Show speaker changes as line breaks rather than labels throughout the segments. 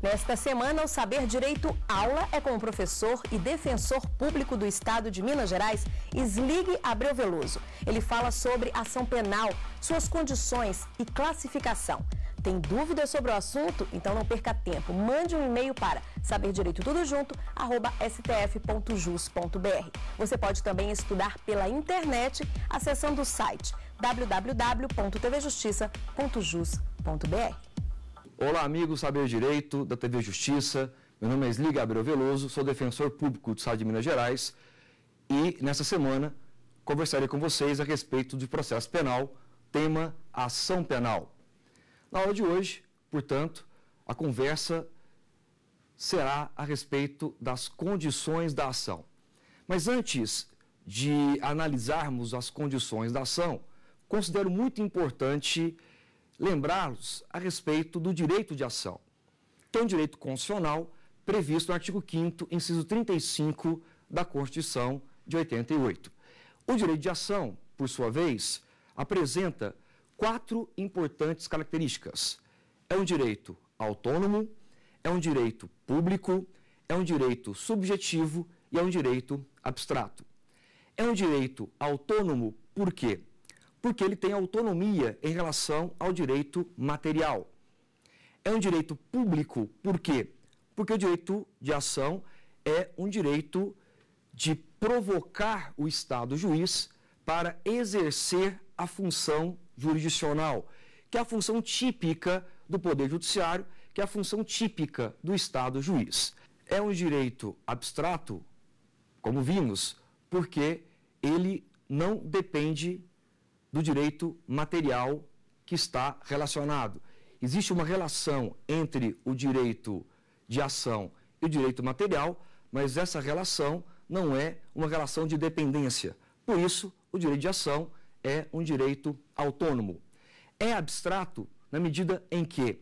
Nesta semana, o Saber Direito Aula é com o professor e defensor público do Estado de Minas Gerais, Slig Abreu Veloso. Ele fala sobre ação penal, suas condições e classificação. Tem dúvidas sobre o assunto? Então não perca tempo. Mande um e-mail para saberdireitotudojunto@stf.jus.br. Você pode também estudar pela internet acessando o site www.tvjustiça.jus.br. Olá, amigos Saber Direito da TV Justiça. Meu nome é Sli Gabriel Veloso, sou defensor público do Estado de Minas Gerais e nessa semana conversarei com vocês a respeito de processo penal, tema ação penal. Na aula de hoje, portanto, a conversa será a respeito das condições da ação. Mas antes de analisarmos as condições da ação, considero muito importante lembrá-los a respeito do direito de ação, que é um direito constitucional previsto no artigo 5º, inciso 35 da Constituição de 88. O direito de ação, por sua vez, apresenta quatro importantes características. É um direito autônomo, é um direito público, é um direito subjetivo e é um direito abstrato. É um direito autônomo porque porque ele tem autonomia em relação ao direito material. É um direito público, por quê? Porque o direito de ação é um direito de provocar o Estado juiz para exercer a função jurisdicional, que é a função típica do Poder Judiciário, que é a função típica do Estado juiz. É um direito abstrato, como vimos, porque ele não depende do direito material que está relacionado. Existe uma relação entre o direito de ação e o direito material, mas essa relação não é uma relação de dependência. Por isso, o direito de ação é um direito autônomo. É abstrato na medida em que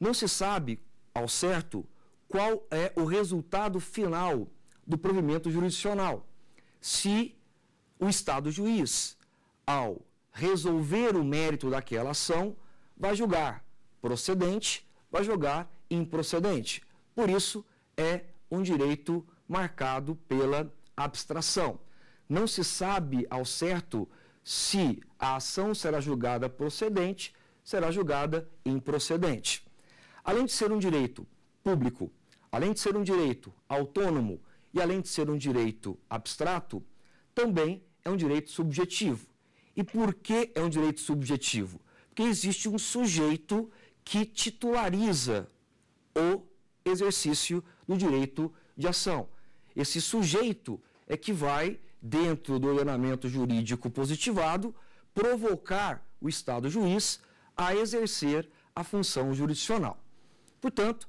não se sabe ao certo qual é o resultado final do provimento jurisdicional. Se o Estado juiz, ao resolver o mérito daquela ação, vai julgar procedente, vai julgar improcedente. Por isso, é um direito marcado pela abstração. Não se sabe ao certo se a ação será julgada procedente, será julgada improcedente. Além de ser um direito público, além de ser um direito autônomo e além de ser um direito abstrato, também é um direito subjetivo. E por que é um direito subjetivo? Porque existe um sujeito que titulariza o exercício do direito de ação. Esse sujeito é que vai, dentro do ordenamento jurídico positivado, provocar o Estado juiz a exercer a função jurisdicional. Portanto,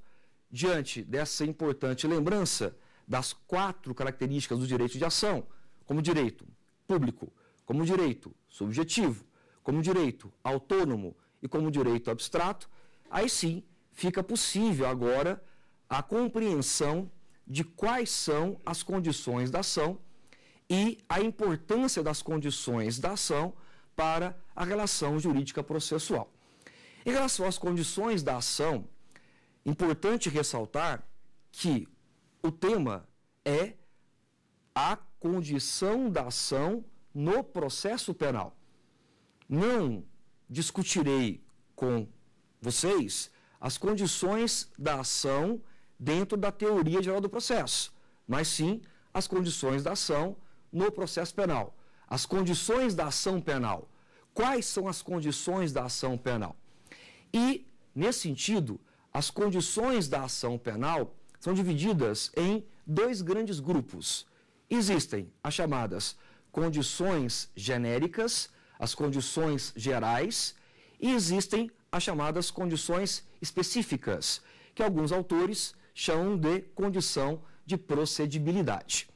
diante dessa importante lembrança das quatro características do direito de ação, como direito público, como direito subjetivo, como direito autônomo e como direito abstrato, aí sim fica possível agora a compreensão de quais são as condições da ação e a importância das condições da ação para a relação jurídica processual. Em relação às condições da ação, importante ressaltar que o tema é a condição da ação no processo penal. Não discutirei com vocês as condições da ação dentro da teoria geral do processo, mas sim as condições da ação no processo penal. As condições da ação penal. Quais são as condições da ação penal? E, nesse sentido, as condições da ação penal são divididas em dois grandes grupos. Existem as chamadas condições genéricas, as condições gerais, e existem as chamadas condições específicas, que alguns autores chamam de condição de procedibilidade.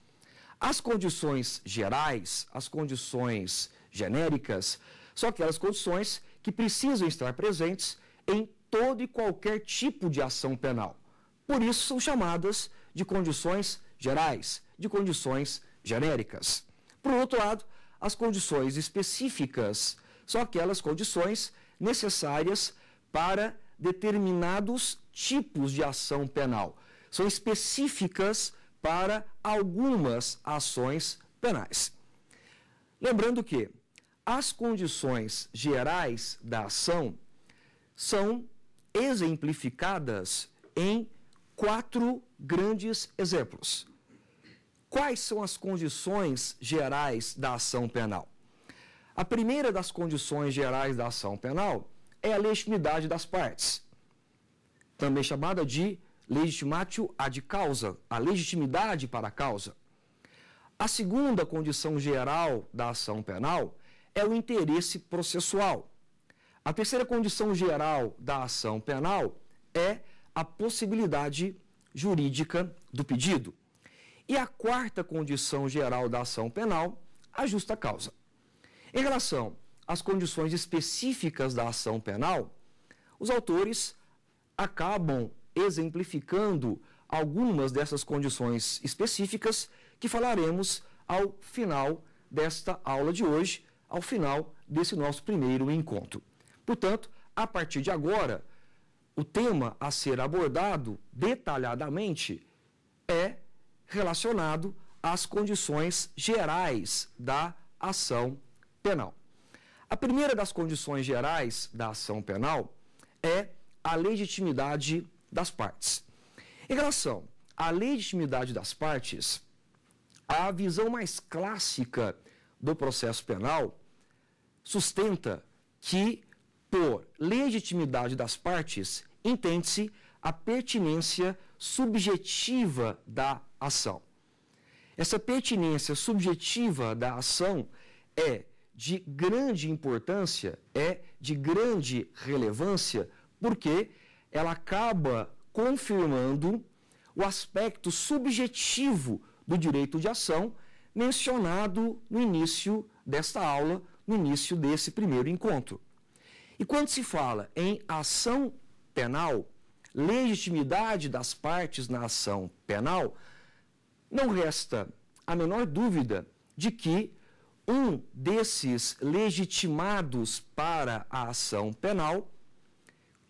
As condições gerais, as condições genéricas, são aquelas condições que precisam estar presentes em todo e qualquer tipo de ação penal. Por isso, são chamadas de condições gerais, de condições genéricas. Por outro lado, as condições específicas são aquelas condições necessárias para determinados tipos de ação penal. São específicas para algumas ações penais. Lembrando que as condições gerais da ação são exemplificadas em quatro grandes exemplos. Quais são as condições gerais da ação penal? A primeira das condições gerais da ação penal é a legitimidade das partes, também chamada de legitimatio ad causa, a legitimidade para a causa. A segunda condição geral da ação penal é o interesse processual. A terceira condição geral da ação penal é a possibilidade jurídica do pedido. E a quarta condição geral da ação penal, a justa causa. Em relação às condições específicas da ação penal, os autores acabam exemplificando algumas dessas condições específicas que falaremos ao final desta aula de hoje, ao final desse nosso primeiro encontro. Portanto, a partir de agora, o tema a ser abordado detalhadamente é relacionado às condições gerais da ação penal. A primeira das condições gerais da ação penal é a legitimidade das partes. Em relação à legitimidade das partes, a visão mais clássica do processo penal sustenta que, por legitimidade das partes, entende-se a pertinência subjetiva da ação. Essa pertinência subjetiva da ação é de grande importância, é de grande relevância, porque ela acaba confirmando o aspecto subjetivo do direito de ação mencionado no início desta aula, no início desse primeiro encontro. E quando se fala em ação penal, legitimidade das partes na ação penal, não resta a menor dúvida de que um desses legitimados para a ação penal,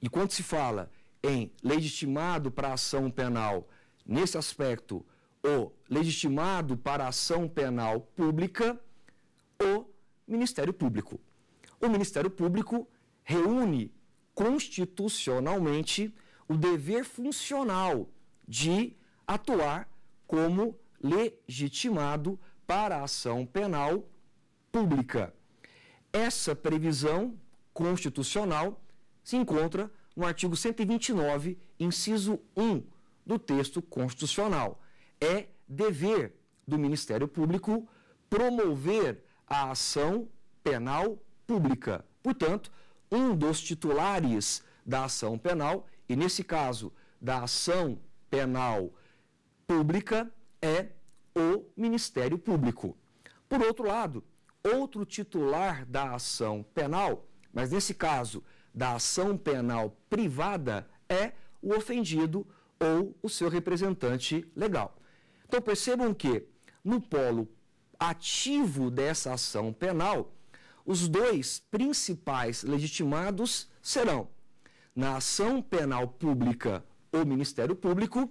e quando se fala em legitimado para a ação penal, nesse aspecto, o legitimado para a ação penal pública, o Ministério Público. O Ministério Público reúne constitucionalmente o dever funcional de atuar como legitimado para a ação penal pública. Essa previsão constitucional se encontra no artigo 129, inciso 1 do texto constitucional. É dever do Ministério Público promover a ação penal pública. Portanto, um dos titulares da ação penal, e nesse caso da ação penal pública é o Ministério Público. Por outro lado, outro titular da ação penal, mas nesse caso da ação penal privada, é o ofendido ou o seu representante legal. Então percebam que no polo ativo dessa ação penal, os dois principais legitimados serão, na ação penal pública, o Ministério Público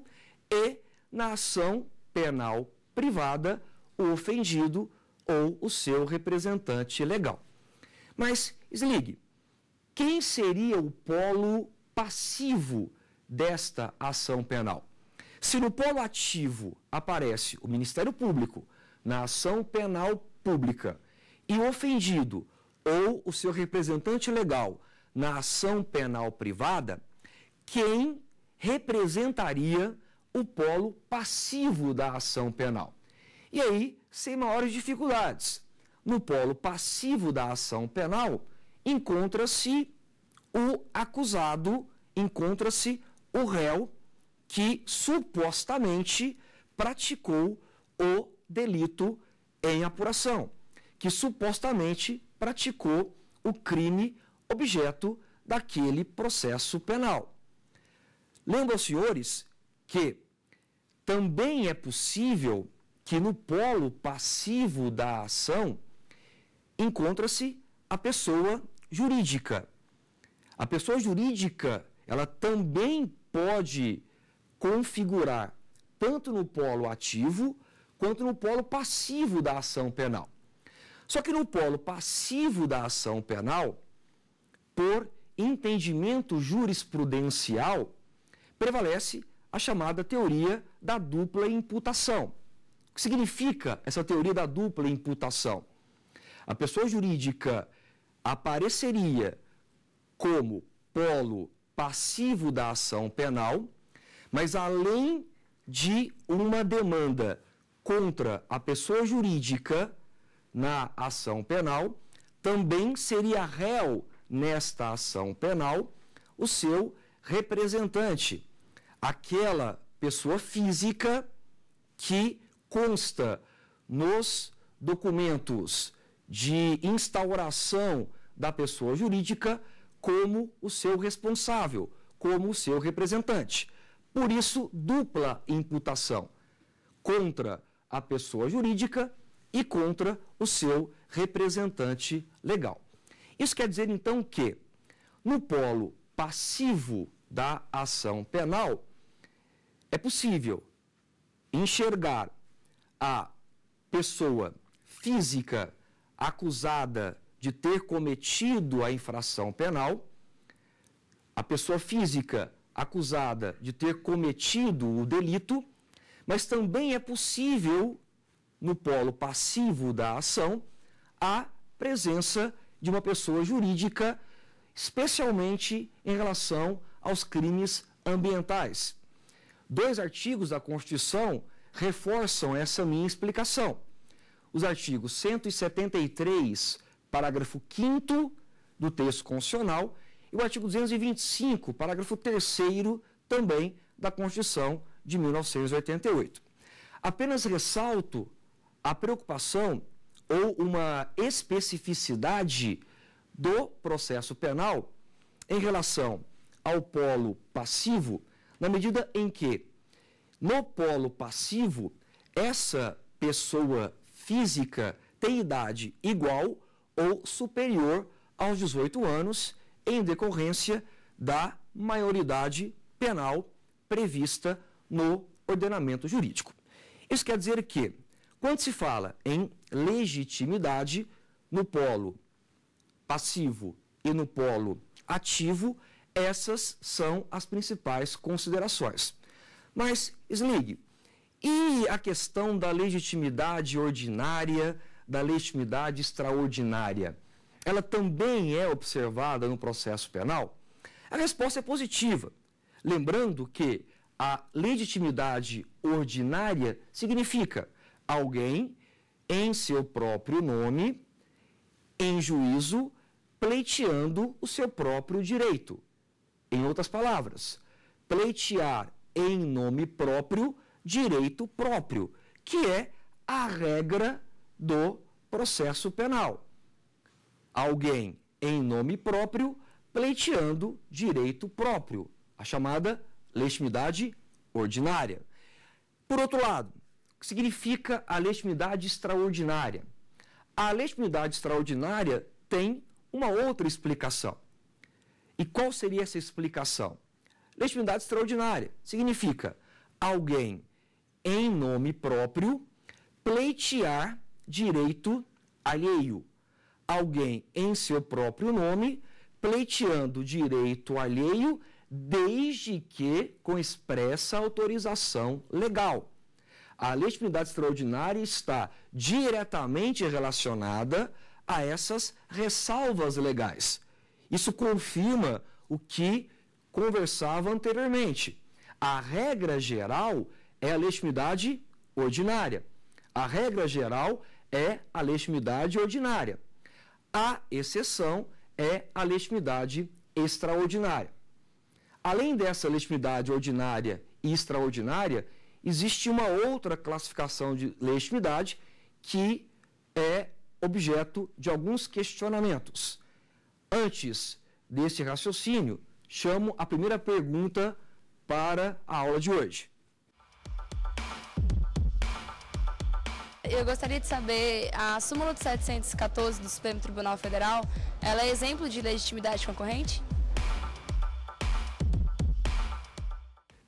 e na ação penal privada o ofendido ou o seu representante legal. Mas, Slig, quem seria o polo passivo desta ação penal? Se no polo ativo aparece o Ministério Público na ação penal pública e o ofendido ou o seu representante legal na ação penal privada, quem representaria o polo passivo da ação penal. E aí, sem maiores dificuldades. No polo passivo da ação penal, encontra-se o acusado, encontra-se o réu que supostamente praticou o delito em apuração, que supostamente praticou o crime objeto daquele processo penal. Lembro aos senhores que também é possível que no polo passivo da ação encontra-se a pessoa jurídica. A pessoa jurídica, ela também pode configurar tanto no polo ativo quanto no polo passivo da ação penal. Só que no polo passivo da ação penal, por entendimento jurisprudencial, prevalece a chamada teoria da dupla imputação. O que significa essa teoria da dupla imputação? A pessoa jurídica apareceria como polo passivo da ação penal, mas além de uma demanda contra a pessoa jurídica na ação penal, também seria réu nesta ação penal o seu representante aquela pessoa física que consta nos documentos de instauração da pessoa jurídica como o seu responsável, como o seu representante. Por isso, dupla imputação contra a pessoa jurídica e contra o seu representante legal. Isso quer dizer então que no polo passivo da ação penal, é possível enxergar a pessoa física acusada de ter cometido a infração penal, a pessoa física acusada de ter cometido o delito, mas também é possível, no polo passivo da ação, a presença de uma pessoa jurídica, especialmente em relação aos crimes ambientais. Dois artigos da Constituição reforçam essa minha explicação. Os artigos 173, parágrafo 5 do texto constitucional e o artigo 225, parágrafo 3 também da Constituição de 1988. Apenas ressalto a preocupação ou uma especificidade do processo penal em relação ao polo passivo na medida em que, no polo passivo, essa pessoa física tem idade igual ou superior aos 18 anos, em decorrência da maioridade penal prevista no ordenamento jurídico. Isso quer dizer que, quando se fala em legitimidade no polo passivo e no polo ativo, essas são as principais considerações. Mas, Slig, e a questão da legitimidade ordinária, da legitimidade extraordinária, ela também é observada no processo penal? A resposta é positiva. Lembrando que a legitimidade ordinária significa alguém em seu próprio nome, em juízo, pleiteando o seu próprio direito. Em outras palavras, pleitear em nome próprio direito próprio, que é a regra do processo penal. Alguém em nome próprio pleiteando direito próprio, a chamada legitimidade ordinária. Por outro lado, o que significa a legitimidade extraordinária? A legitimidade extraordinária tem uma outra explicação. E qual seria essa explicação? Legitimidade extraordinária significa alguém, em nome próprio, pleitear direito alheio. Alguém, em seu próprio nome, pleiteando direito alheio, desde que com expressa autorização legal. A legitimidade extraordinária está diretamente relacionada a essas ressalvas legais. Isso confirma o que conversava anteriormente. A regra geral é a legitimidade ordinária. A regra geral é a legitimidade ordinária. A exceção é a legitimidade extraordinária. Além dessa legitimidade ordinária e extraordinária, existe uma outra classificação de legitimidade que é objeto de alguns questionamentos. Antes desse raciocínio, chamo a primeira pergunta para a aula de hoje. Eu gostaria de saber, a súmula de 714 do Supremo Tribunal Federal, ela é exemplo de legitimidade concorrente?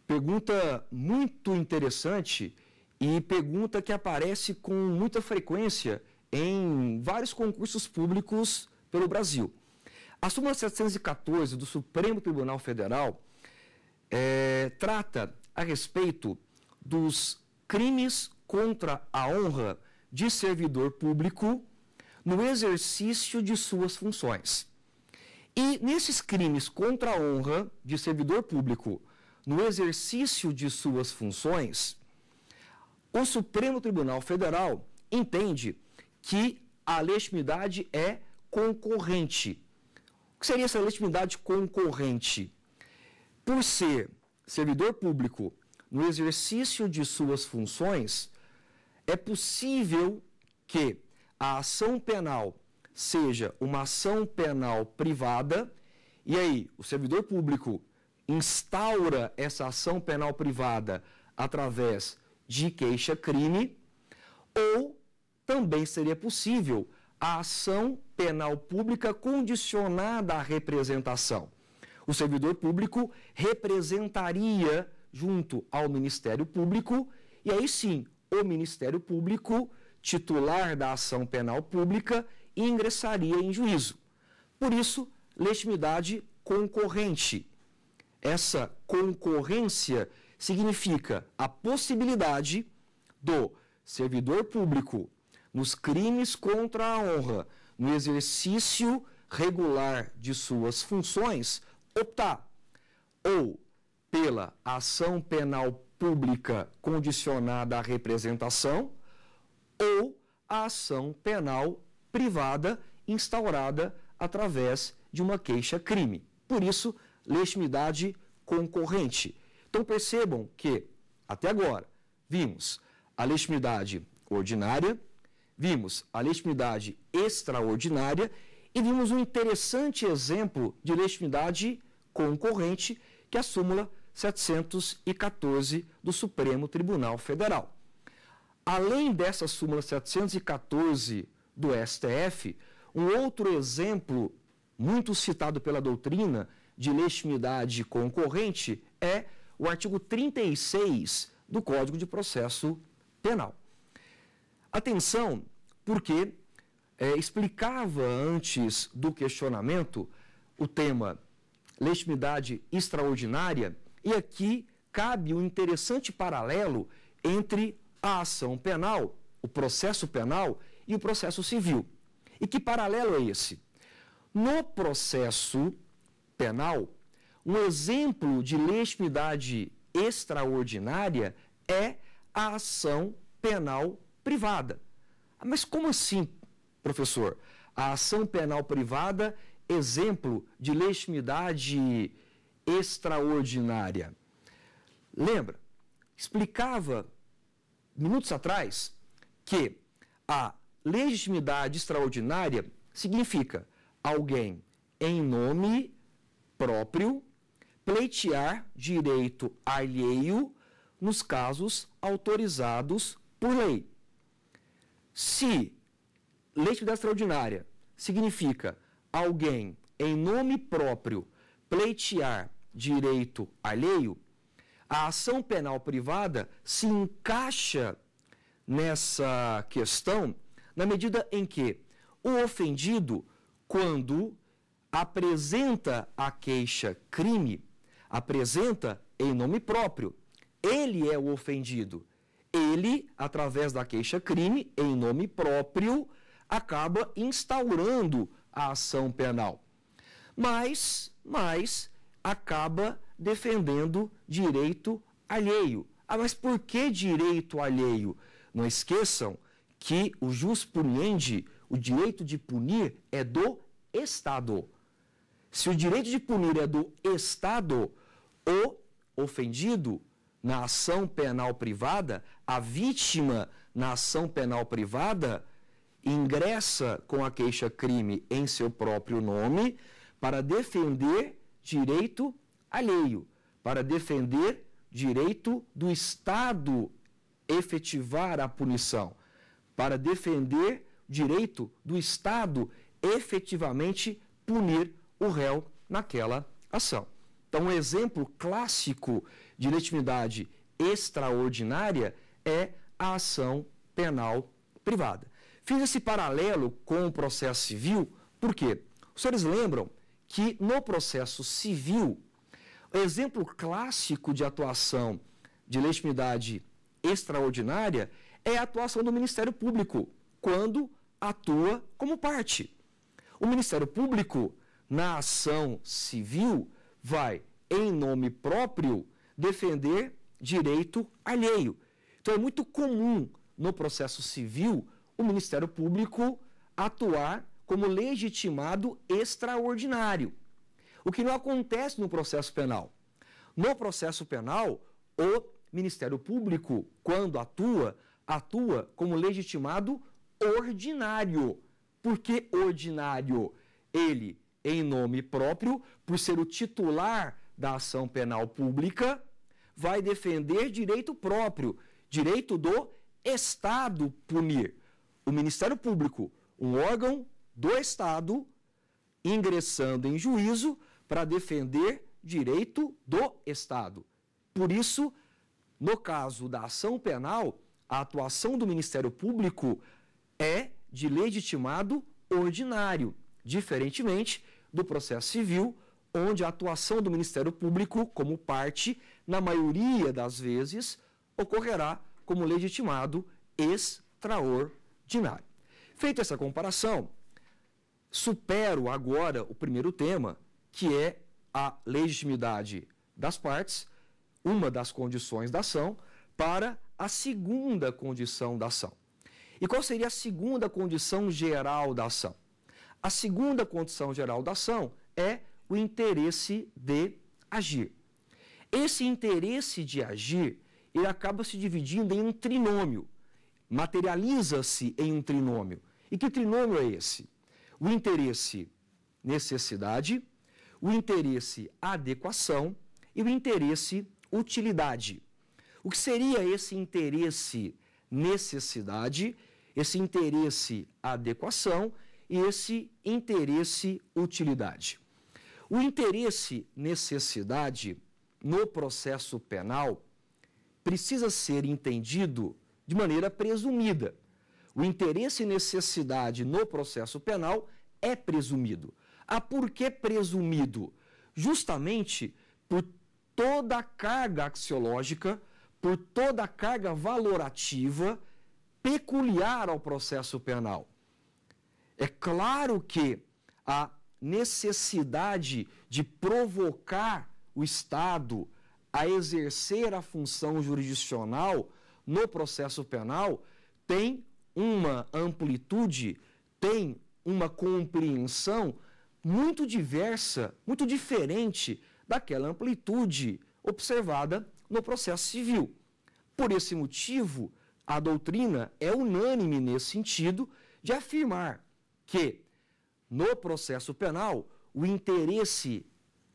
Pergunta muito interessante e pergunta que aparece com muita frequência em vários concursos públicos pelo Brasil. A súmula 714 do Supremo Tribunal Federal é, trata a respeito dos crimes contra a honra de servidor público no exercício de suas funções. E nesses crimes contra a honra de servidor público no exercício de suas funções, o Supremo Tribunal Federal entende que a legitimidade é concorrente que seria essa legitimidade concorrente? Por ser servidor público no exercício de suas funções, é possível que a ação penal seja uma ação penal privada, e aí o servidor público instaura essa ação penal privada através de queixa-crime, ou também seria possível a ação penal pública condicionada à representação. O servidor público representaria junto ao Ministério Público e aí sim, o Ministério Público, titular da ação penal pública, ingressaria em juízo. Por isso, legitimidade concorrente. Essa concorrência significa a possibilidade do servidor público nos crimes contra a honra, no exercício regular de suas funções, optar ou pela ação penal pública condicionada à representação ou a ação penal privada instaurada através de uma queixa-crime. Por isso, legitimidade concorrente. Então percebam que, até agora, vimos a legitimidade ordinária, Vimos a legitimidade extraordinária e vimos um interessante exemplo de legitimidade concorrente, que é a súmula 714 do Supremo Tribunal Federal. Além dessa súmula 714 do STF, um outro exemplo muito citado pela doutrina de legitimidade concorrente é o artigo 36 do Código de Processo Penal. Atenção, porque é, explicava antes do questionamento o tema legitimidade extraordinária, e aqui cabe um interessante paralelo entre a ação penal, o processo penal e o processo civil. E que paralelo é esse? No processo penal, um exemplo de legitimidade extraordinária é a ação penal privada. Ah, mas como assim, professor? A ação penal privada, exemplo de legitimidade extraordinária. Lembra? Explicava minutos atrás que a legitimidade extraordinária significa alguém em nome próprio pleitear direito alheio nos casos autorizados por lei. Se lei de extraordinária significa alguém, em nome próprio, pleitear direito alheio, a ação penal privada se encaixa nessa questão na medida em que o ofendido, quando apresenta a queixa crime, apresenta em nome próprio. Ele é o ofendido ele, através da queixa-crime, em nome próprio, acaba instaurando a ação penal. Mas, mas acaba defendendo direito alheio. Ah, mas por que direito alheio? Não esqueçam que o jus puniendi, o direito de punir é do Estado. Se o direito de punir é do Estado, o ofendido na ação penal privada, a vítima na ação penal privada ingressa com a queixa-crime em seu próprio nome para defender direito alheio, para defender direito do Estado efetivar a punição, para defender direito do Estado efetivamente punir o réu naquela ação. Então, um exemplo clássico de legitimidade extraordinária é a ação penal privada. Fiz esse paralelo com o processo civil, porque os senhores lembram que no processo civil, o exemplo clássico de atuação de legitimidade extraordinária é a atuação do Ministério Público, quando atua como parte. O Ministério Público, na ação civil, vai, em nome próprio, defender direito alheio. Então é muito comum no processo civil o Ministério Público atuar como legitimado extraordinário, o que não acontece no processo penal. No processo penal, o Ministério Público, quando atua, atua como legitimado ordinário. Por que ordinário? Ele, em nome próprio, por ser o titular da ação penal pública vai defender direito próprio, direito do Estado punir. O Ministério Público, um órgão do Estado, ingressando em juízo para defender direito do Estado. Por isso, no caso da ação penal, a atuação do Ministério Público é de legitimado ordinário, diferentemente do processo civil, onde a atuação do Ministério Público, como parte, na maioria das vezes, ocorrerá como legitimado extraordinário. Feita essa comparação, supero agora o primeiro tema, que é a legitimidade das partes, uma das condições da ação, para a segunda condição da ação. E qual seria a segunda condição geral da ação? A segunda condição geral da ação é o interesse de agir. Esse interesse de agir, ele acaba se dividindo em um trinômio, materializa-se em um trinômio. E que trinômio é esse? O interesse necessidade, o interesse adequação e o interesse utilidade. O que seria esse interesse necessidade, esse interesse adequação e esse interesse utilidade? O interesse necessidade no processo penal precisa ser entendido de maneira presumida. O interesse necessidade no processo penal é presumido. Ah, por que presumido? Justamente por toda a carga axiológica, por toda a carga valorativa peculiar ao processo penal. É claro que a necessidade de provocar o Estado a exercer a função jurisdicional no processo penal tem uma amplitude, tem uma compreensão muito diversa, muito diferente daquela amplitude observada no processo civil. Por esse motivo, a doutrina é unânime nesse sentido de afirmar que no processo penal, o interesse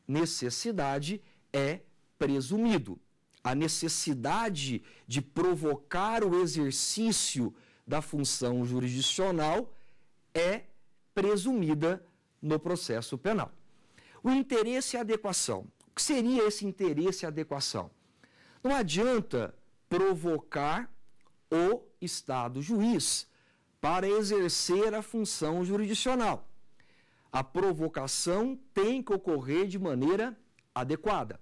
necessidade é presumido. A necessidade de provocar o exercício da função jurisdicional é presumida no processo penal. O interesse e adequação. O que seria esse interesse e adequação? Não adianta provocar o Estado juiz para exercer a função jurisdicional a provocação tem que ocorrer de maneira adequada.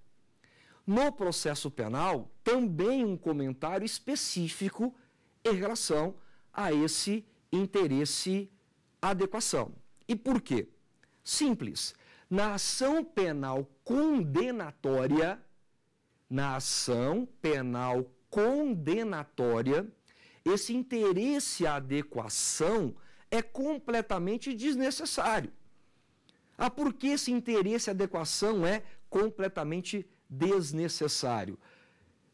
No processo penal, também um comentário específico em relação a esse interesse adequação. E por quê? Simples. Na ação penal condenatória, na ação penal condenatória, esse interesse adequação é completamente desnecessário. Ah, que esse interesse e adequação é completamente desnecessário?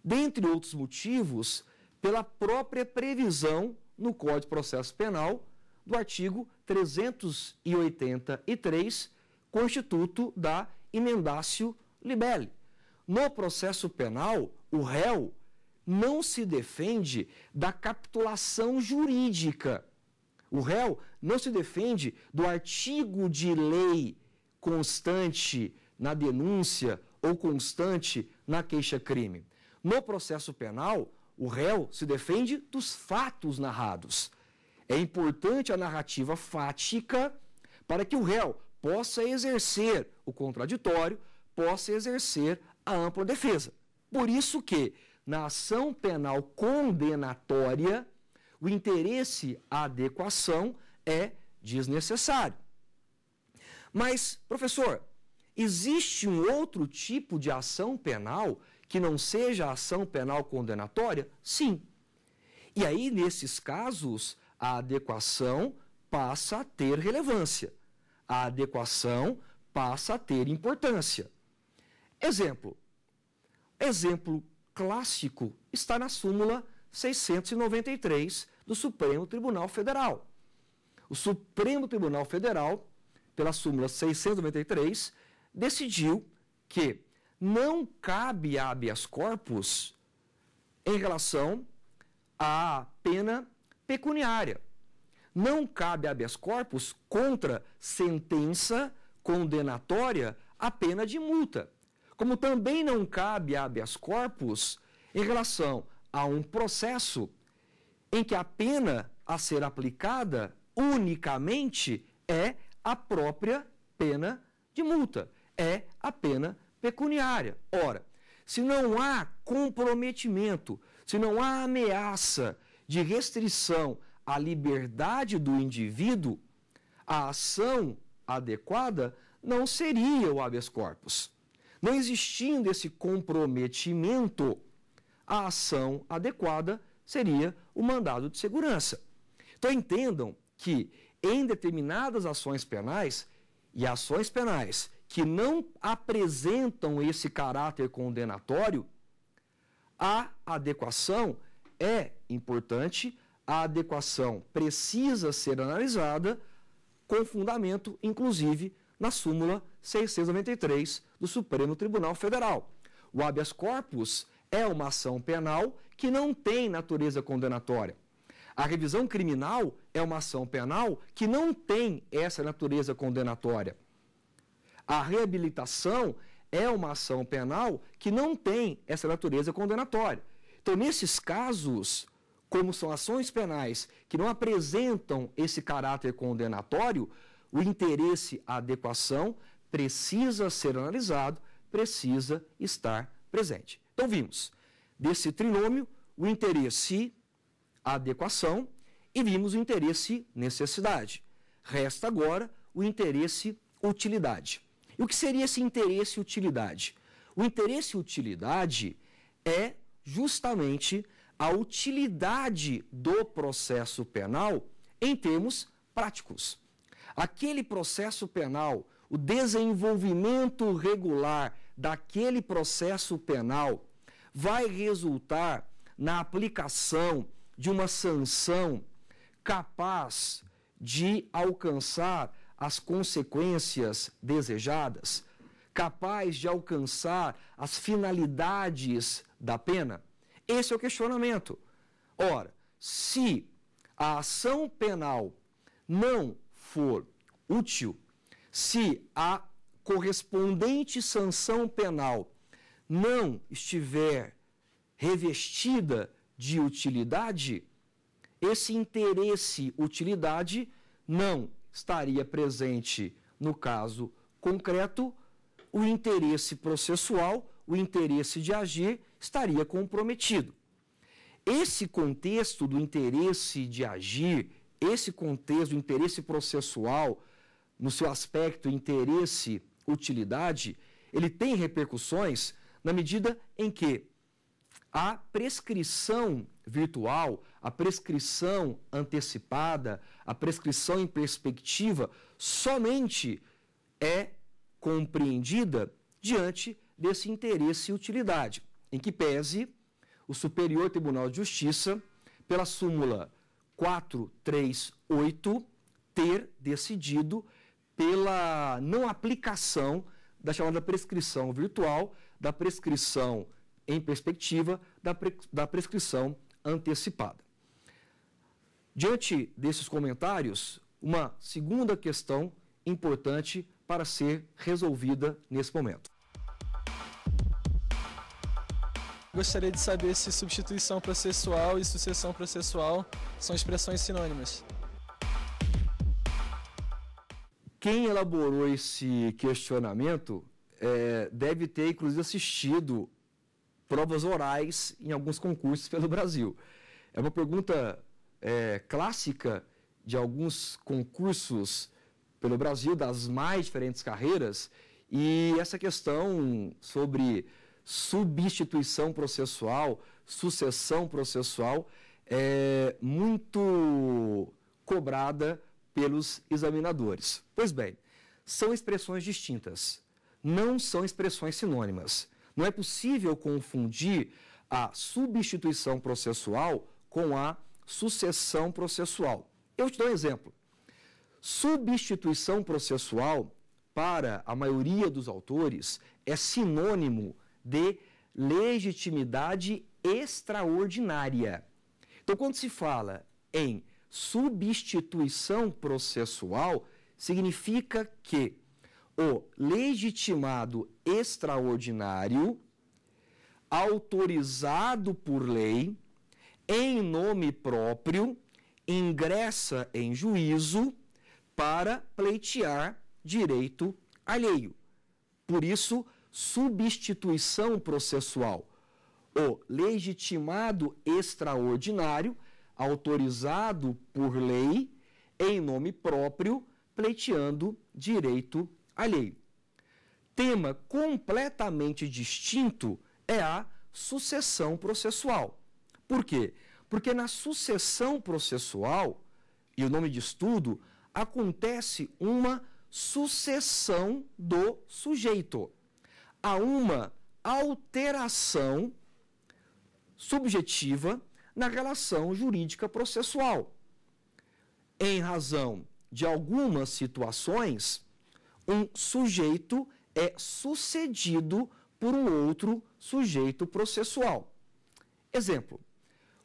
Dentre outros motivos, pela própria previsão no Código de Processo Penal do artigo 383, constituto da emendácio libelli. No processo penal, o réu não se defende da capitulação jurídica. O réu não se defende do artigo de lei constante na denúncia ou constante na queixa-crime. No processo penal, o réu se defende dos fatos narrados. É importante a narrativa fática para que o réu possa exercer o contraditório, possa exercer a ampla defesa. Por isso que, na ação penal condenatória, o interesse à adequação é desnecessário. Mas, professor, existe um outro tipo de ação penal que não seja ação penal condenatória? Sim. E aí, nesses casos, a adequação passa a ter relevância. A adequação passa a ter importância. Exemplo. Exemplo clássico está na súmula 693 do Supremo Tribunal Federal o Supremo Tribunal Federal, pela súmula 693, decidiu que não cabe habeas corpus em relação à pena pecuniária. Não cabe habeas corpus contra sentença condenatória à pena de multa. Como também não cabe habeas corpus em relação a um processo em que a pena a ser aplicada unicamente é a própria pena de multa, é a pena pecuniária. Ora, se não há comprometimento, se não há ameaça de restrição à liberdade do indivíduo, a ação adequada não seria o habeas corpus. Não existindo esse comprometimento, a ação adequada seria o mandado de segurança. Então entendam que em determinadas ações penais e ações penais que não apresentam esse caráter condenatório, a adequação é importante, a adequação precisa ser analisada com fundamento, inclusive, na súmula 693 do Supremo Tribunal Federal. O habeas corpus é uma ação penal que não tem natureza condenatória. A revisão criminal é uma ação penal que não tem essa natureza condenatória. A reabilitação é uma ação penal que não tem essa natureza condenatória. Então, nesses casos, como são ações penais que não apresentam esse caráter condenatório, o interesse à adequação precisa ser analisado, precisa estar presente. Então, vimos, desse trinômio, o interesse a adequação e vimos o interesse necessidade. Resta agora o interesse utilidade. E o que seria esse interesse utilidade? O interesse utilidade é justamente a utilidade do processo penal em termos práticos. Aquele processo penal, o desenvolvimento regular daquele processo penal vai resultar na aplicação de uma sanção capaz de alcançar as consequências desejadas, capaz de alcançar as finalidades da pena? Esse é o questionamento. Ora, se a ação penal não for útil, se a correspondente sanção penal não estiver revestida de utilidade, esse interesse utilidade não estaria presente no caso concreto, o interesse processual, o interesse de agir estaria comprometido. Esse contexto do interesse de agir, esse contexto do interesse processual, no seu aspecto interesse utilidade, ele tem repercussões na medida em que a prescrição virtual, a prescrição antecipada, a prescrição em perspectiva, somente é compreendida diante desse interesse e utilidade, em que pese o Superior Tribunal de Justiça, pela súmula 438, ter decidido pela não aplicação da chamada prescrição virtual, da prescrição em perspectiva da, pre, da prescrição antecipada. Diante desses comentários, uma segunda questão importante para ser resolvida nesse momento. Gostaria de saber se substituição processual e sucessão processual são expressões sinônimas. Quem elaborou esse questionamento é, deve ter, inclusive, assistido provas orais em alguns concursos pelo Brasil. É uma pergunta é, clássica de alguns concursos pelo Brasil, das mais diferentes carreiras, e essa questão sobre substituição processual, sucessão processual, é muito cobrada pelos examinadores. Pois bem, são expressões distintas, não são expressões sinônimas. Não é possível confundir a substituição processual com a sucessão processual. Eu te dou um exemplo. Substituição processual, para a maioria dos autores, é sinônimo de legitimidade extraordinária. Então, quando se fala em substituição processual, significa que o legitimado extraordinário, autorizado por lei, em nome próprio, ingressa em juízo para pleitear direito alheio. Por isso, substituição processual. O legitimado extraordinário, autorizado por lei, em nome próprio, pleiteando direito alheio alheio. Tema completamente distinto é a sucessão processual. Por quê? Porque na sucessão processual, e o nome de estudo, acontece uma sucessão do sujeito. Há uma alteração subjetiva na relação jurídica processual. Em razão de algumas situações, um sujeito é sucedido por um outro sujeito processual. Exemplo,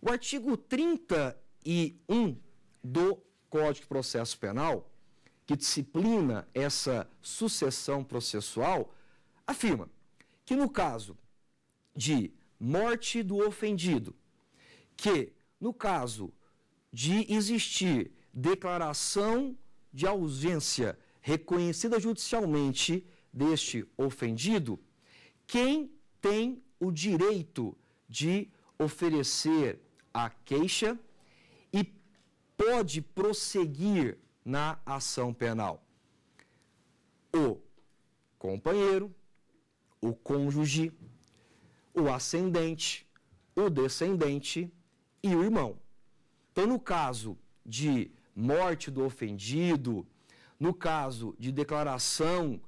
o artigo 31 do Código de Processo Penal, que disciplina essa sucessão processual, afirma que no caso de morte do ofendido, que no caso de existir declaração de ausência reconhecida judicialmente deste ofendido, quem tem o direito de oferecer a queixa e pode prosseguir na ação penal? O companheiro, o cônjuge, o ascendente, o descendente e o irmão. Então, no caso de morte do ofendido, no caso de declaração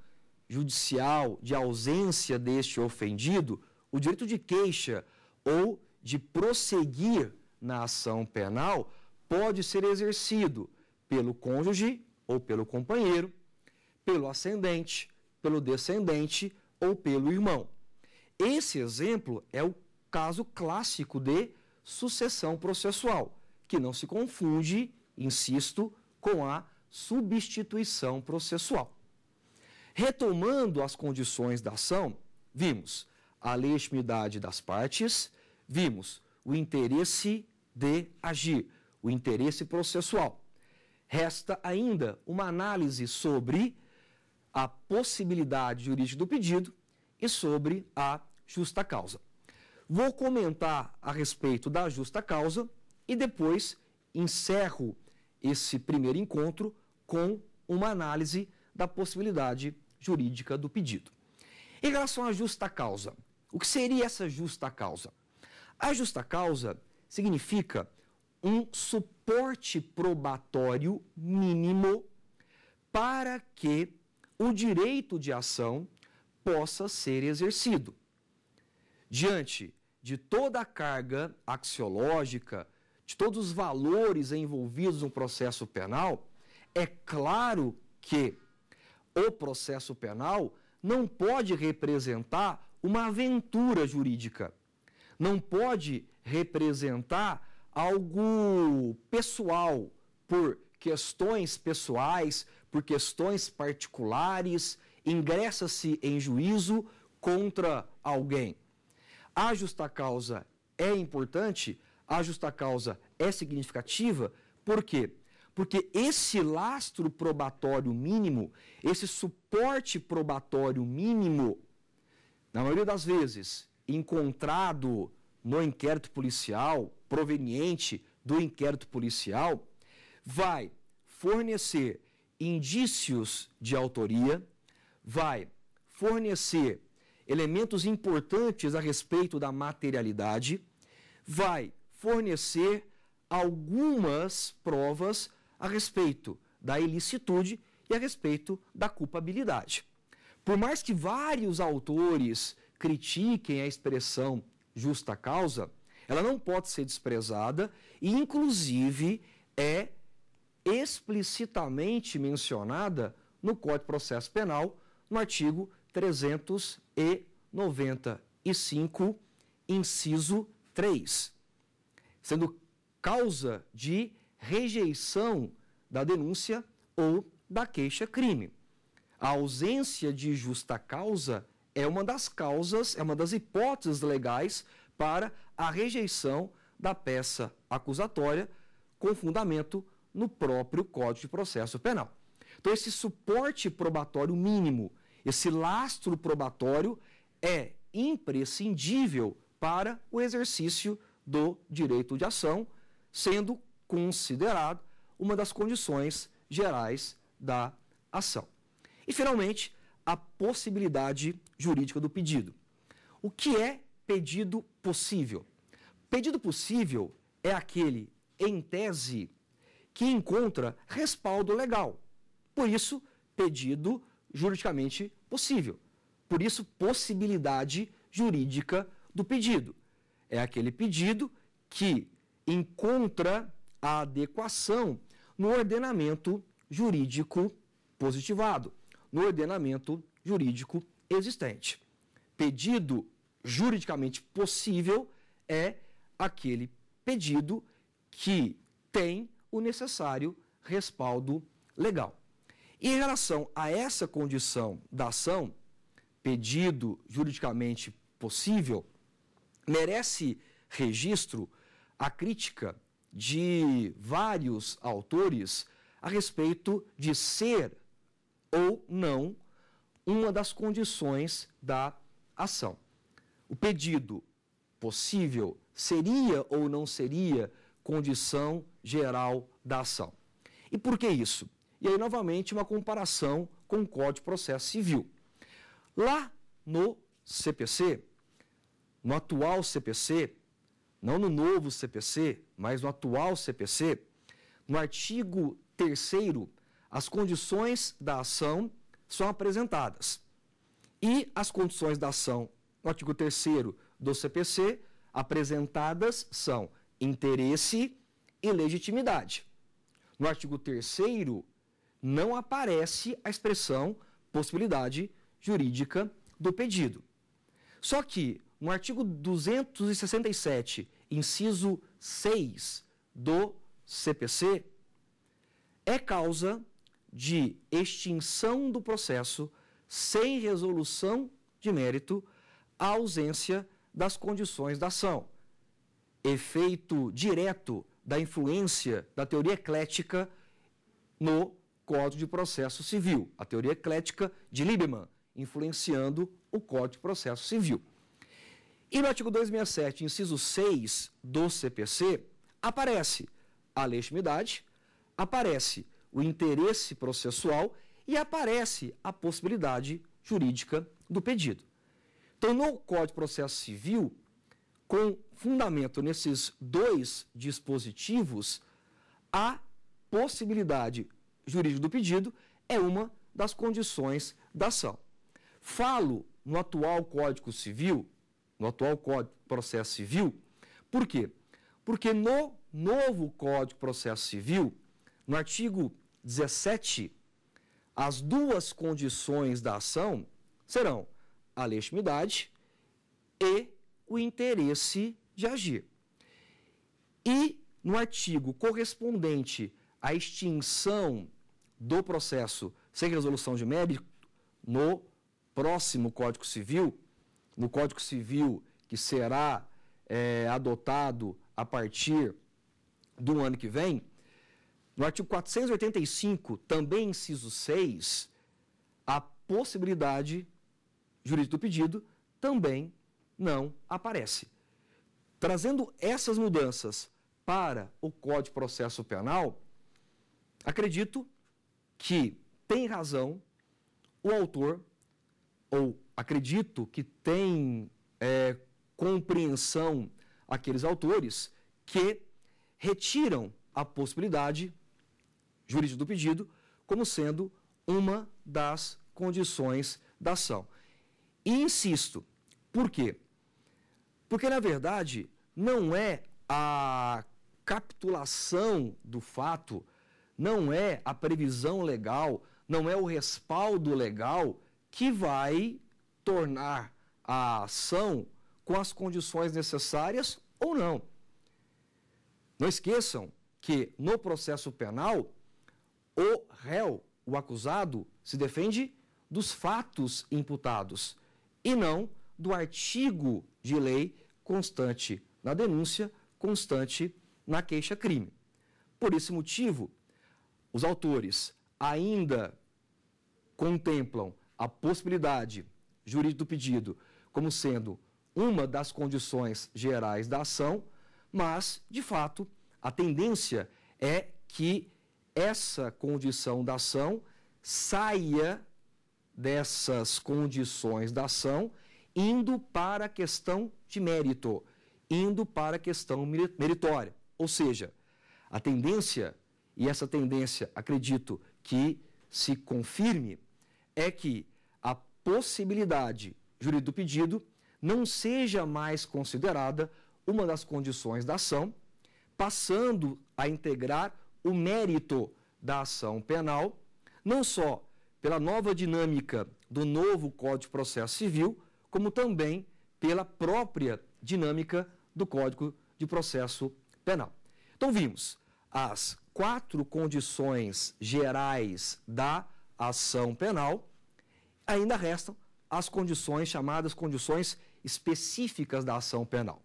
judicial de ausência deste ofendido, o direito de queixa ou de prosseguir na ação penal pode ser exercido pelo cônjuge ou pelo companheiro, pelo ascendente, pelo descendente ou pelo irmão. Esse exemplo é o caso clássico de sucessão processual, que não se confunde, insisto, com a substituição processual. Retomando as condições da ação, vimos a legitimidade das partes, vimos o interesse de agir, o interesse processual. Resta ainda uma análise sobre a possibilidade jurídica do pedido e sobre a justa causa. Vou comentar a respeito da justa causa e depois encerro esse primeiro encontro com uma análise da possibilidade jurídica do pedido. Em relação à justa causa, o que seria essa justa causa? A justa causa significa um suporte probatório mínimo para que o direito de ação possa ser exercido. Diante de toda a carga axiológica, de todos os valores envolvidos no processo penal, é claro que o processo penal não pode representar uma aventura jurídica, não pode representar algo pessoal por questões pessoais, por questões particulares, ingressa-se em juízo contra alguém. A justa causa é importante a justa causa é significativa, por quê? Porque esse lastro probatório mínimo, esse suporte probatório mínimo, na maioria das vezes encontrado no inquérito policial, proveniente do inquérito policial, vai fornecer indícios de autoria, vai fornecer elementos importantes a respeito da materialidade, vai fornecer algumas provas a respeito da ilicitude e a respeito da culpabilidade. Por mais que vários autores critiquem a expressão justa causa, ela não pode ser desprezada e, inclusive, é explicitamente mencionada no Código de Processo Penal, no artigo 395, inciso 3 sendo causa de rejeição da denúncia ou da queixa-crime. A ausência de justa causa é uma das causas, é uma das hipóteses legais para a rejeição da peça acusatória com fundamento no próprio Código de Processo Penal. Então, esse suporte probatório mínimo, esse lastro probatório, é imprescindível para o exercício do direito de ação, sendo considerado uma das condições gerais da ação. E, finalmente, a possibilidade jurídica do pedido. O que é pedido possível? Pedido possível é aquele, em tese, que encontra respaldo legal. Por isso, pedido juridicamente possível. Por isso, possibilidade jurídica do pedido. É aquele pedido que encontra a adequação no ordenamento jurídico positivado, no ordenamento jurídico existente. Pedido juridicamente possível é aquele pedido que tem o necessário respaldo legal. Em relação a essa condição da ação, pedido juridicamente possível, merece registro a crítica de vários autores a respeito de ser ou não uma das condições da ação. O pedido possível seria ou não seria condição geral da ação. E por que isso? E aí, novamente, uma comparação com o Código de Processo Civil. Lá no CPC, no atual CPC, não no novo CPC, mas no atual CPC, no artigo 3 as condições da ação são apresentadas. E as condições da ação no artigo 3 do CPC apresentadas são interesse e legitimidade. No artigo 3 não aparece a expressão possibilidade jurídica do pedido. Só que no artigo 267, inciso 6 do CPC, é causa de extinção do processo sem resolução de mérito a ausência das condições da ação, efeito direto da influência da teoria eclética no Código de Processo Civil, a teoria eclética de Lieberman, influenciando o Código de Processo Civil. E no artigo 267, inciso 6 do CPC, aparece a legitimidade, aparece o interesse processual e aparece a possibilidade jurídica do pedido. Então, no Código de Processo Civil, com fundamento nesses dois dispositivos, a possibilidade jurídica do pedido é uma das condições da ação. Falo no atual Código Civil no atual Código de Processo Civil. Por quê? Porque no novo Código de Processo Civil, no artigo 17, as duas condições da ação serão a legitimidade e o interesse de agir. E no artigo correspondente à extinção do processo sem resolução de mérito, no próximo Código Civil, no Código Civil que será é, adotado a partir do ano que vem, no artigo 485, também inciso 6, a possibilidade jurídica do pedido também não aparece. Trazendo essas mudanças para o Código de Processo Penal, acredito que tem razão o autor ou acredito que tem é, compreensão aqueles autores que retiram a possibilidade jurídica do pedido como sendo uma das condições da ação. E insisto, por quê? Porque, na verdade, não é a capitulação do fato, não é a previsão legal, não é o respaldo legal que vai tornar a ação com as condições necessárias ou não. Não esqueçam que no processo penal, o réu, o acusado, se defende dos fatos imputados e não do artigo de lei constante na denúncia, constante na queixa-crime. Por esse motivo, os autores ainda contemplam a possibilidade jurídico do pedido como sendo uma das condições gerais da ação, mas, de fato, a tendência é que essa condição da ação saia dessas condições da ação, indo para a questão de mérito, indo para a questão meritória. Ou seja, a tendência, e essa tendência acredito que se confirme, é que possibilidade jurídica do pedido não seja mais considerada uma das condições da ação, passando a integrar o mérito da ação penal, não só pela nova dinâmica do novo Código de Processo Civil, como também pela própria dinâmica do Código de Processo Penal. Então, vimos as quatro condições gerais da ação penal ainda restam as condições chamadas condições específicas da ação penal.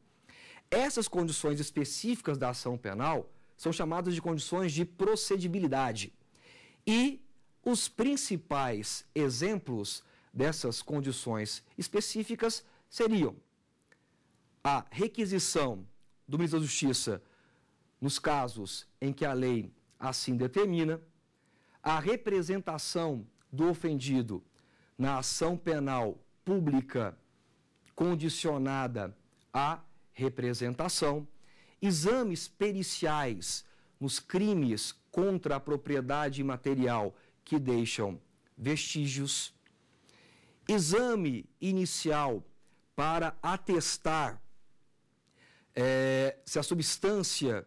Essas condições específicas da ação penal são chamadas de condições de procedibilidade. E os principais exemplos dessas condições específicas seriam a requisição do ministro da Justiça nos casos em que a lei assim determina, a representação do ofendido na ação penal pública condicionada à representação, exames periciais nos crimes contra a propriedade material que deixam vestígios, exame inicial para atestar é, se a substância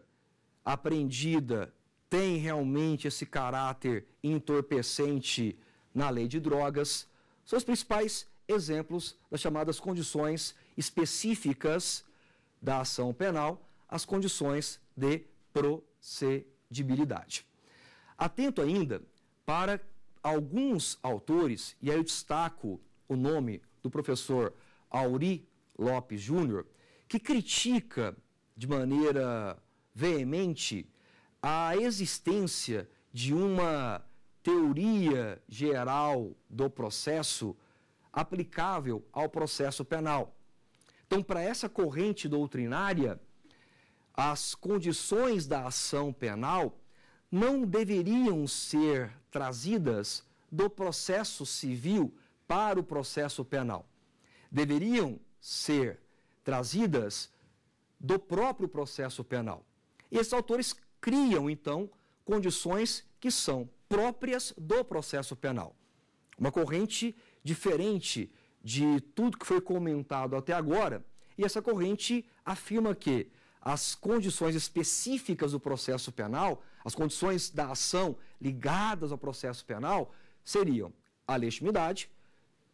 apreendida tem realmente esse caráter entorpecente na lei de drogas, são os principais exemplos das chamadas condições específicas da ação penal, as condições de procedibilidade. Atento ainda para alguns autores, e aí eu destaco o nome do professor Auri Lopes Júnior, que critica de maneira veemente a existência de uma teoria geral do processo aplicável ao processo penal. Então, para essa corrente doutrinária, as condições da ação penal não deveriam ser trazidas do processo civil para o processo penal. Deveriam ser trazidas do próprio processo penal. E esses autores criam, então, condições que são próprias do processo penal. Uma corrente diferente de tudo que foi comentado até agora, e essa corrente afirma que as condições específicas do processo penal, as condições da ação ligadas ao processo penal, seriam a legitimidade,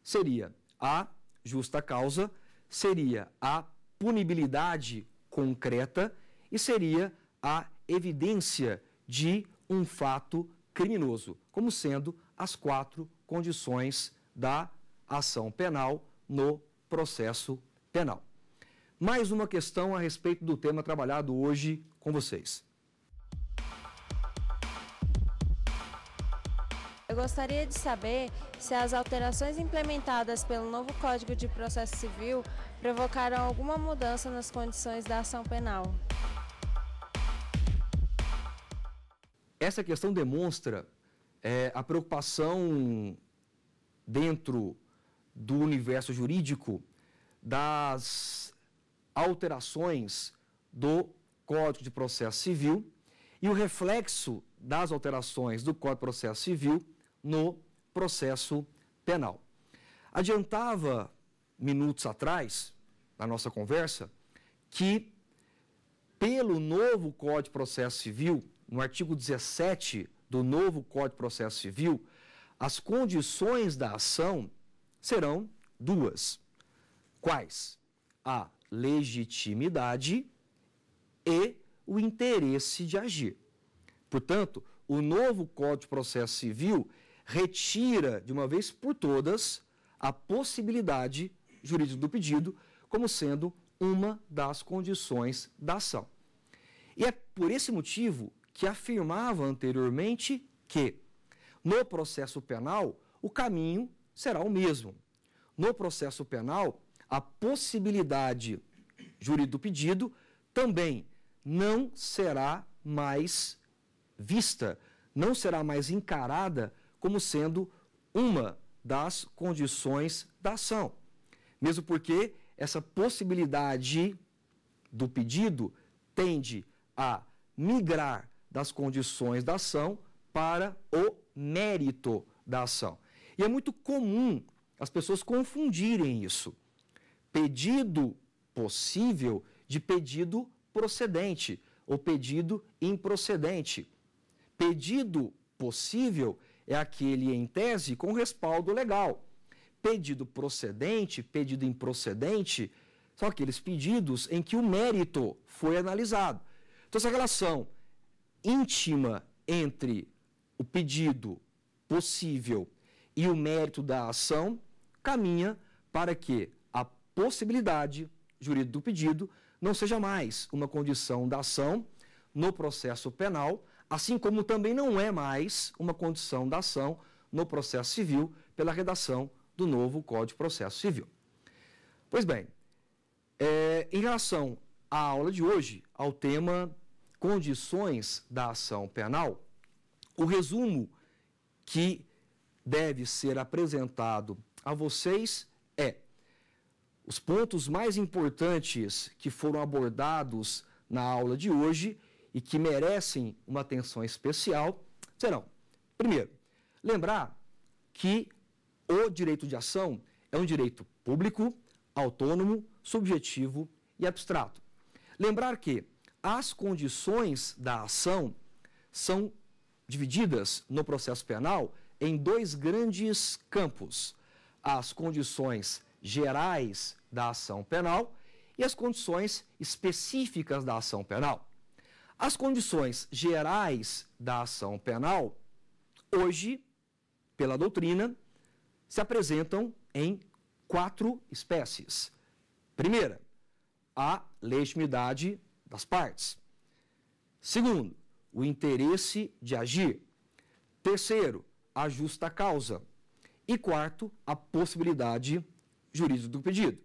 seria a justa causa, seria a punibilidade concreta e seria a evidência de um fato criminoso, como sendo as quatro condições da ação penal no processo penal. Mais uma questão a respeito do tema trabalhado hoje com vocês. Eu gostaria de saber se as alterações implementadas pelo novo Código de Processo Civil provocaram alguma mudança nas condições da ação penal. essa questão demonstra é, a preocupação dentro do universo jurídico das alterações do Código de Processo Civil e o reflexo das alterações do Código de Processo Civil no processo penal. Adiantava minutos atrás, na nossa conversa, que pelo novo Código de Processo Civil, no artigo 17 do novo Código de Processo Civil, as condições da ação serão duas. Quais? A legitimidade e o interesse de agir. Portanto, o novo Código de Processo Civil retira, de uma vez por todas, a possibilidade jurídica do pedido como sendo uma das condições da ação. E é por esse motivo que afirmava anteriormente que, no processo penal, o caminho será o mesmo. No processo penal, a possibilidade jurídica do pedido também não será mais vista, não será mais encarada como sendo uma das condições da ação. Mesmo porque essa possibilidade do pedido tende a migrar das condições da ação para o mérito da ação. E é muito comum as pessoas confundirem isso. Pedido possível de pedido procedente ou pedido improcedente. Pedido possível é aquele em tese com respaldo legal. Pedido procedente, pedido improcedente, são aqueles pedidos em que o mérito foi analisado. Então, essa relação íntima entre o pedido possível e o mérito da ação caminha para que a possibilidade jurídica do pedido não seja mais uma condição da ação no processo penal, assim como também não é mais uma condição da ação no processo civil pela redação do novo Código de Processo Civil. Pois bem, é, em relação à aula de hoje, ao tema condições da ação penal, o resumo que deve ser apresentado a vocês é os pontos mais importantes que foram abordados na aula de hoje e que merecem uma atenção especial serão: primeiro, lembrar que o direito de ação é um direito público, autônomo, subjetivo e abstrato. Lembrar que as condições da ação são divididas no processo penal em dois grandes campos: as condições gerais da ação penal e as condições específicas da ação penal. As condições gerais da ação penal, hoje, pela doutrina, se apresentam em quatro espécies. Primeira, a legitimidade das partes. Segundo, o interesse de agir. Terceiro, a justa causa. E quarto, a possibilidade jurídica do pedido.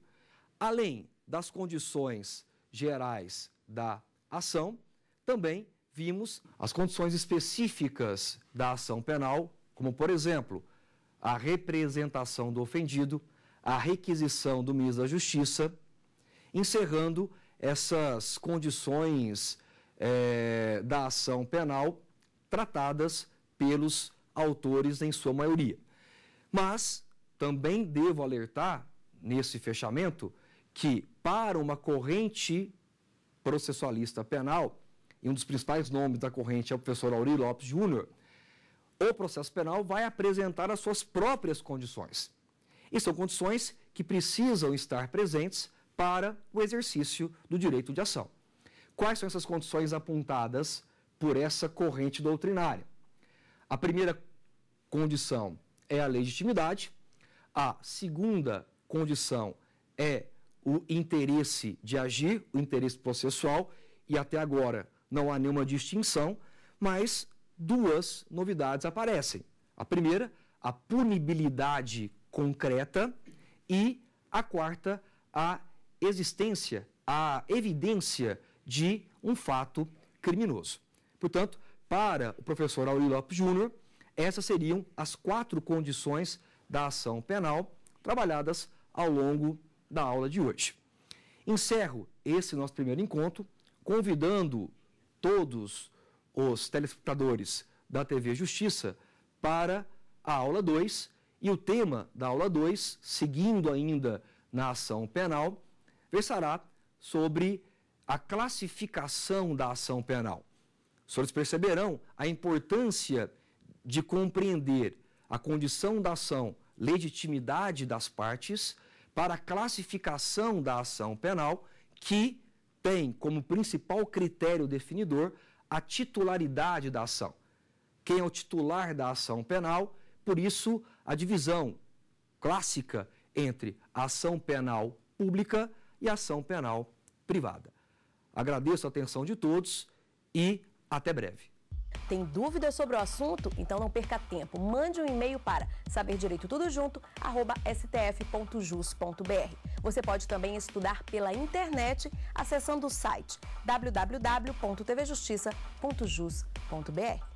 Além das condições gerais da ação, também vimos as condições específicas da ação penal, como, por exemplo, a representação do ofendido, a requisição do ministro da Justiça, encerrando essas condições é, da ação penal tratadas pelos autores em sua maioria. Mas também devo alertar, nesse fechamento, que para uma corrente processualista penal, e um dos principais nomes da corrente é o professor Auri Lopes Júnior, o processo penal vai apresentar as suas próprias condições. E são condições que precisam estar presentes para o exercício do direito de ação. Quais são essas condições apontadas por essa corrente doutrinária? A primeira condição é a legitimidade, a segunda condição é o interesse de agir, o interesse processual, e até agora não há nenhuma distinção, mas duas novidades aparecem. A primeira, a punibilidade concreta, e a quarta, a existência, a evidência de um fato criminoso. Portanto, para o professor Aurélio Lopes Júnior, essas seriam as quatro condições da ação penal trabalhadas ao longo da aula de hoje. Encerro esse nosso primeiro encontro convidando todos os telespectadores da TV Justiça para a aula 2 e o tema da aula 2, seguindo ainda na ação penal, versará sobre a classificação da ação penal. Os senhores perceberão a importância de compreender a condição da ação, legitimidade das partes, para a classificação da ação penal, que tem como principal critério definidor a titularidade da ação. Quem é o titular da ação penal, por isso, a divisão clássica entre ação penal pública e ação penal privada. Agradeço a atenção de todos e até breve. Tem dúvidas sobre o assunto? Então não perca tempo. Mande um e-mail para saberdireitotudojunto@stf.jus.br. Você pode também estudar pela internet acessando o site www.tvjustiça.jus.br.